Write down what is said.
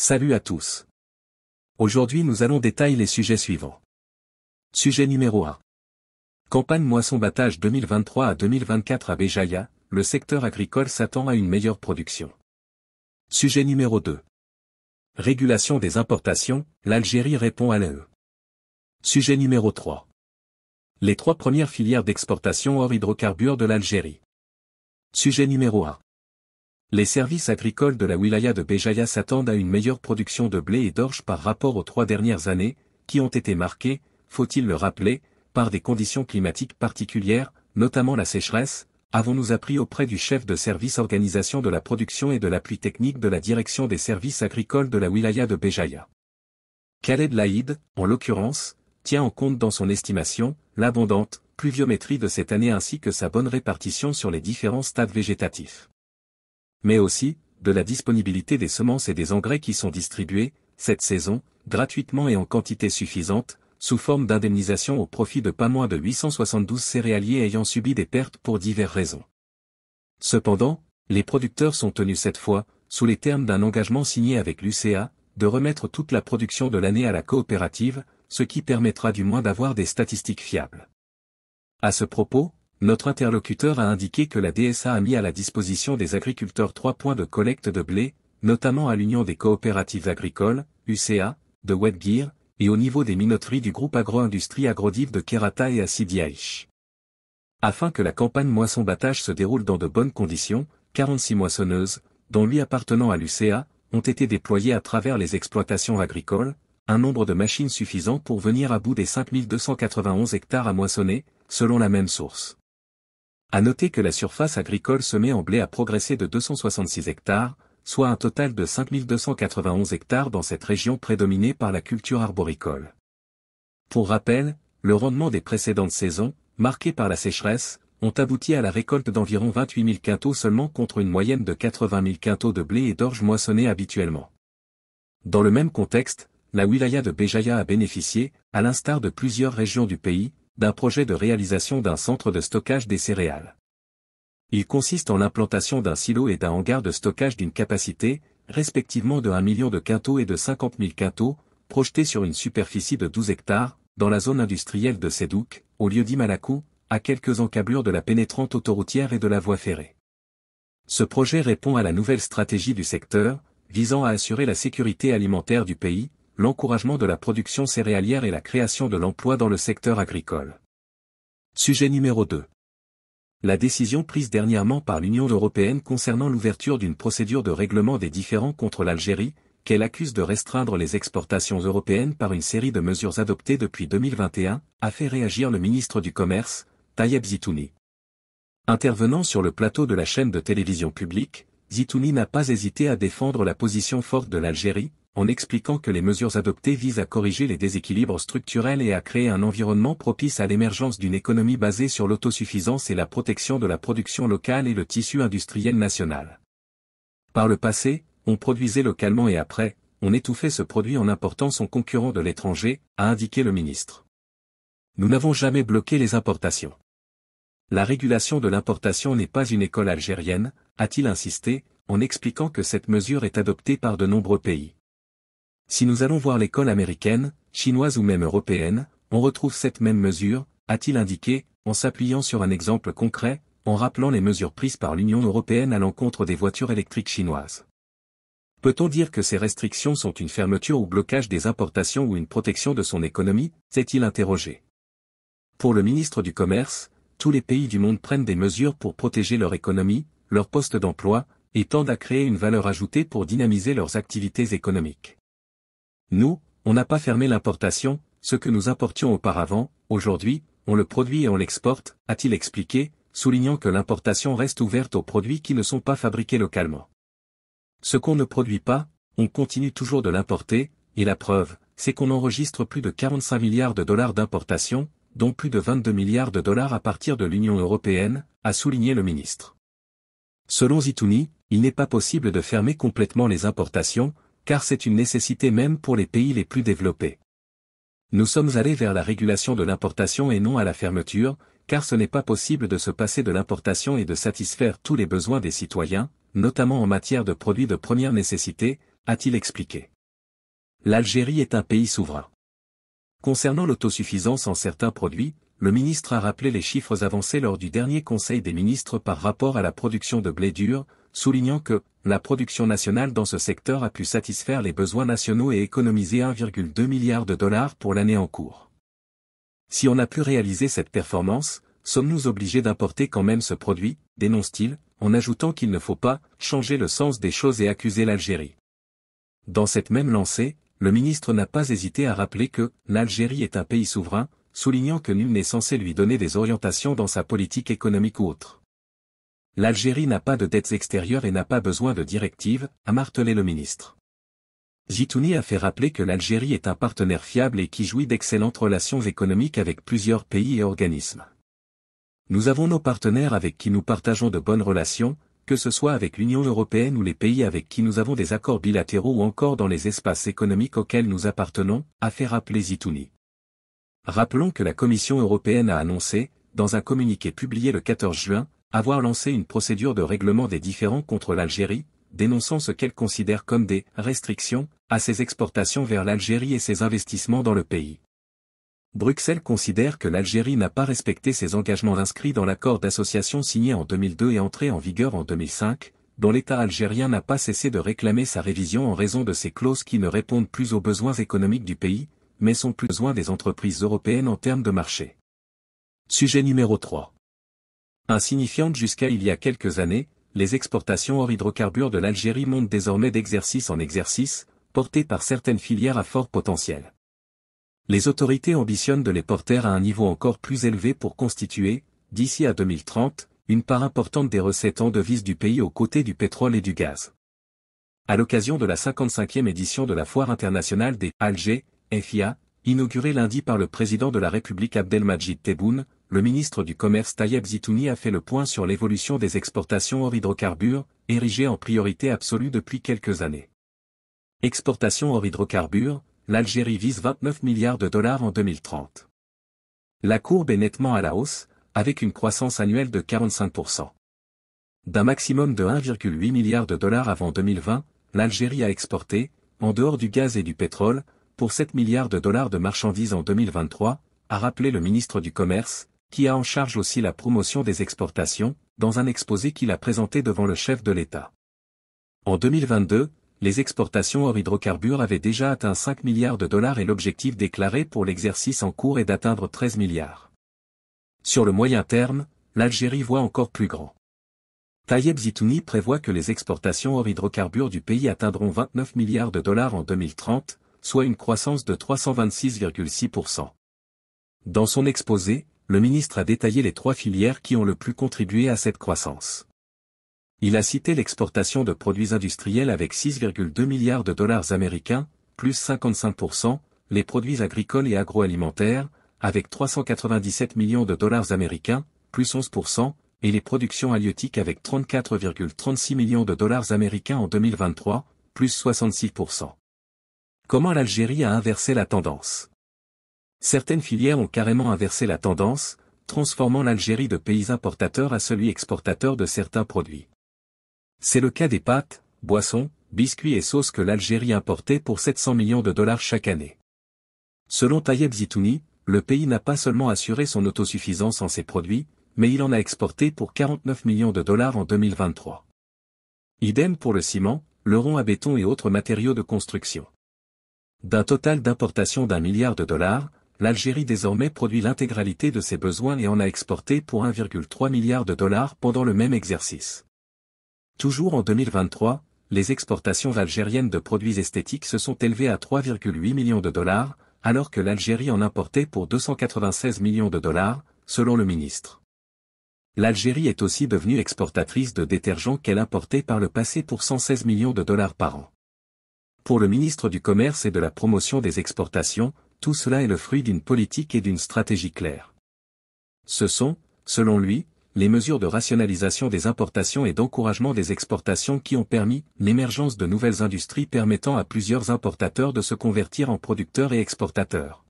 Salut à tous. Aujourd'hui nous allons détailler les sujets suivants. Sujet numéro 1. Campagne moisson-battage 2023 à 2024 à Béjaïa, le secteur agricole s'attend à une meilleure production. Sujet numéro 2. Régulation des importations, l'Algérie répond à l'AE. E. Sujet numéro 3. Les trois premières filières d'exportation hors hydrocarbures de l'Algérie. Sujet numéro 1. Les services agricoles de la wilaya de Béjaïa s'attendent à une meilleure production de blé et d'orge par rapport aux trois dernières années, qui ont été marquées, faut-il le rappeler, par des conditions climatiques particulières, notamment la sécheresse, avons-nous appris auprès du chef de service organisation de la production et de l'appui technique de la direction des services agricoles de la wilaya de Béjaïa. Khaled Laïd, en l'occurrence, tient en compte dans son estimation, l'abondante pluviométrie de cette année ainsi que sa bonne répartition sur les différents stades végétatifs mais aussi, de la disponibilité des semences et des engrais qui sont distribués, cette saison, gratuitement et en quantité suffisante, sous forme d'indemnisation au profit de pas moins de 872 céréaliers ayant subi des pertes pour diverses raisons. Cependant, les producteurs sont tenus cette fois, sous les termes d'un engagement signé avec l'UCA, de remettre toute la production de l'année à la coopérative, ce qui permettra du moins d'avoir des statistiques fiables. À ce propos, notre interlocuteur a indiqué que la DSA a mis à la disposition des agriculteurs trois points de collecte de blé, notamment à l'Union des coopératives agricoles, UCA, de Gear, et au niveau des minoteries du groupe agro-industrie agrodive de Kerata et Assidiaïch. Afin que la campagne moisson-battage se déroule dans de bonnes conditions, 46 moissonneuses, dont lui appartenant à l'UCA, ont été déployées à travers les exploitations agricoles, un nombre de machines suffisant pour venir à bout des 5291 hectares à moissonner, selon la même source. À noter que la surface agricole semée en blé a progressé de 266 hectares, soit un total de 5291 hectares dans cette région prédominée par la culture arboricole. Pour rappel, le rendement des précédentes saisons, marquées par la sécheresse, ont abouti à la récolte d'environ 28 000 quintaux seulement contre une moyenne de 80 000 quintaux de blé et d'orge moissonnés habituellement. Dans le même contexte, la wilaya de Béjaïa a bénéficié, à l'instar de plusieurs régions du pays, d'un projet de réalisation d'un centre de stockage des céréales. Il consiste en l'implantation d'un silo et d'un hangar de stockage d'une capacité, respectivement de 1 million de quintaux et de 50 000 quintaux, projetés sur une superficie de 12 hectares, dans la zone industrielle de Sedouk, au lieu d'Imalakou, à quelques encablures de la pénétrante autoroutière et de la voie ferrée. Ce projet répond à la nouvelle stratégie du secteur, visant à assurer la sécurité alimentaire du pays, l'encouragement de la production céréalière et la création de l'emploi dans le secteur agricole. Sujet numéro 2. La décision prise dernièrement par l'Union européenne concernant l'ouverture d'une procédure de règlement des différends contre l'Algérie, qu'elle accuse de restreindre les exportations européennes par une série de mesures adoptées depuis 2021, a fait réagir le ministre du Commerce, Tayeb Zitouni. Intervenant sur le plateau de la chaîne de télévision publique, Zitouni n'a pas hésité à défendre la position forte de l'Algérie, en expliquant que les mesures adoptées visent à corriger les déséquilibres structurels et à créer un environnement propice à l'émergence d'une économie basée sur l'autosuffisance et la protection de la production locale et le tissu industriel national. Par le passé, on produisait localement et après, on étouffait ce produit en important son concurrent de l'étranger, a indiqué le ministre. Nous n'avons jamais bloqué les importations. La régulation de l'importation n'est pas une école algérienne, a-t-il insisté, en expliquant que cette mesure est adoptée par de nombreux pays. Si nous allons voir l'école américaine, chinoise ou même européenne, on retrouve cette même mesure, a-t-il indiqué, en s'appuyant sur un exemple concret, en rappelant les mesures prises par l'Union européenne à l'encontre des voitures électriques chinoises. Peut-on dire que ces restrictions sont une fermeture ou blocage des importations ou une protection de son économie s'est-il interrogé. Pour le ministre du Commerce, tous les pays du monde prennent des mesures pour protéger leur économie, leur poste d'emploi, et tendent à créer une valeur ajoutée pour dynamiser leurs activités économiques. Nous, on n'a pas fermé l'importation, ce que nous importions auparavant, aujourd'hui, on le produit et on l'exporte, a-t-il expliqué, soulignant que l'importation reste ouverte aux produits qui ne sont pas fabriqués localement. Ce qu'on ne produit pas, on continue toujours de l'importer, et la preuve, c'est qu'on enregistre plus de 45 milliards de dollars d'importation, dont plus de 22 milliards de dollars à partir de l'Union européenne, a souligné le ministre. Selon Zitouni, il n'est pas possible de fermer complètement les importations, car c'est une nécessité même pour les pays les plus développés. Nous sommes allés vers la régulation de l'importation et non à la fermeture, car ce n'est pas possible de se passer de l'importation et de satisfaire tous les besoins des citoyens, notamment en matière de produits de première nécessité, a-t-il expliqué. L'Algérie est un pays souverain. Concernant l'autosuffisance en certains produits, le ministre a rappelé les chiffres avancés lors du dernier Conseil des ministres par rapport à la production de blé dur, soulignant que, la production nationale dans ce secteur a pu satisfaire les besoins nationaux et économiser 1,2 milliard de dollars pour l'année en cours. Si on a pu réaliser cette performance, sommes-nous obligés d'importer quand même ce produit, dénonce-t-il, en ajoutant qu'il ne faut pas changer le sens des choses et accuser l'Algérie. Dans cette même lancée, le ministre n'a pas hésité à rappeler que l'Algérie est un pays souverain, soulignant que nul n'est censé lui donner des orientations dans sa politique économique ou autre. L'Algérie n'a pas de dettes extérieures et n'a pas besoin de directives, a martelé le ministre. Zitouni a fait rappeler que l'Algérie est un partenaire fiable et qui jouit d'excellentes relations économiques avec plusieurs pays et organismes. Nous avons nos partenaires avec qui nous partageons de bonnes relations, que ce soit avec l'Union européenne ou les pays avec qui nous avons des accords bilatéraux ou encore dans les espaces économiques auxquels nous appartenons, a fait rappeler Zitouni. Rappelons que la Commission européenne a annoncé, dans un communiqué publié le 14 juin, avoir lancé une procédure de règlement des différends contre l'Algérie, dénonçant ce qu'elle considère comme des « restrictions » à ses exportations vers l'Algérie et ses investissements dans le pays. Bruxelles considère que l'Algérie n'a pas respecté ses engagements inscrits dans l'accord d'association signé en 2002 et entré en vigueur en 2005, dont l'État algérien n'a pas cessé de réclamer sa révision en raison de ces clauses qui ne répondent plus aux besoins économiques du pays, mais sont plus loin des entreprises européennes en termes de marché. Sujet numéro 3. Insignifiante jusqu'à il y a quelques années, les exportations hors hydrocarbures de l'Algérie montent désormais d'exercice en exercice, portées par certaines filières à fort potentiel. Les autorités ambitionnent de les porter à un niveau encore plus élevé pour constituer, d'ici à 2030, une part importante des recettes en devises du pays aux côtés du pétrole et du gaz. À l'occasion de la 55e édition de la Foire internationale des Alger, FIA, inaugurée lundi par le président de la République Abdelmajid Tebboune, le ministre du Commerce Tayeb Zitouni a fait le point sur l'évolution des exportations hors hydrocarbures, érigées en priorité absolue depuis quelques années. Exportations hors hydrocarbures, l'Algérie vise 29 milliards de dollars en 2030. La courbe est nettement à la hausse, avec une croissance annuelle de 45%. D'un maximum de 1,8 milliard de dollars avant 2020, l'Algérie a exporté, en dehors du gaz et du pétrole, pour 7 milliards de dollars de marchandises en 2023, a rappelé le ministre du Commerce, qui a en charge aussi la promotion des exportations, dans un exposé qu'il a présenté devant le chef de l'État. En 2022, les exportations hors hydrocarbures avaient déjà atteint 5 milliards de dollars et l'objectif déclaré pour l'exercice en cours est d'atteindre 13 milliards. Sur le moyen terme, l'Algérie voit encore plus grand. Tayeb Zitouni prévoit que les exportations hors hydrocarbures du pays atteindront 29 milliards de dollars en 2030, soit une croissance de 326,6%. Dans son exposé, le ministre a détaillé les trois filières qui ont le plus contribué à cette croissance. Il a cité l'exportation de produits industriels avec 6,2 milliards de dollars américains, plus 55%, les produits agricoles et agroalimentaires, avec 397 millions de dollars américains, plus 11%, et les productions halieutiques avec 34,36 millions de dollars américains en 2023, plus 66%. Comment l'Algérie a inversé la tendance Certaines filières ont carrément inversé la tendance, transformant l'Algérie de pays importateur à celui exportateur de certains produits. C'est le cas des pâtes, boissons, biscuits et sauces que l'Algérie importait pour 700 millions de dollars chaque année. Selon Tayeb Zitouni, le pays n'a pas seulement assuré son autosuffisance en ces produits, mais il en a exporté pour 49 millions de dollars en 2023. Idem pour le ciment, le rond à béton et autres matériaux de construction. D'un total d'importation d'un milliard de dollars, l'Algérie désormais produit l'intégralité de ses besoins et en a exporté pour 1,3 milliard de dollars pendant le même exercice. Toujours en 2023, les exportations algériennes de produits esthétiques se sont élevées à 3,8 millions de dollars, alors que l'Algérie en importait pour 296 millions de dollars, selon le ministre. L'Algérie est aussi devenue exportatrice de détergents qu'elle importait par le passé pour 116 millions de dollars par an. Pour le ministre du Commerce et de la Promotion des Exportations, tout cela est le fruit d'une politique et d'une stratégie claire. Ce sont, selon lui, les mesures de rationalisation des importations et d'encouragement des exportations qui ont permis l'émergence de nouvelles industries permettant à plusieurs importateurs de se convertir en producteurs et exportateurs.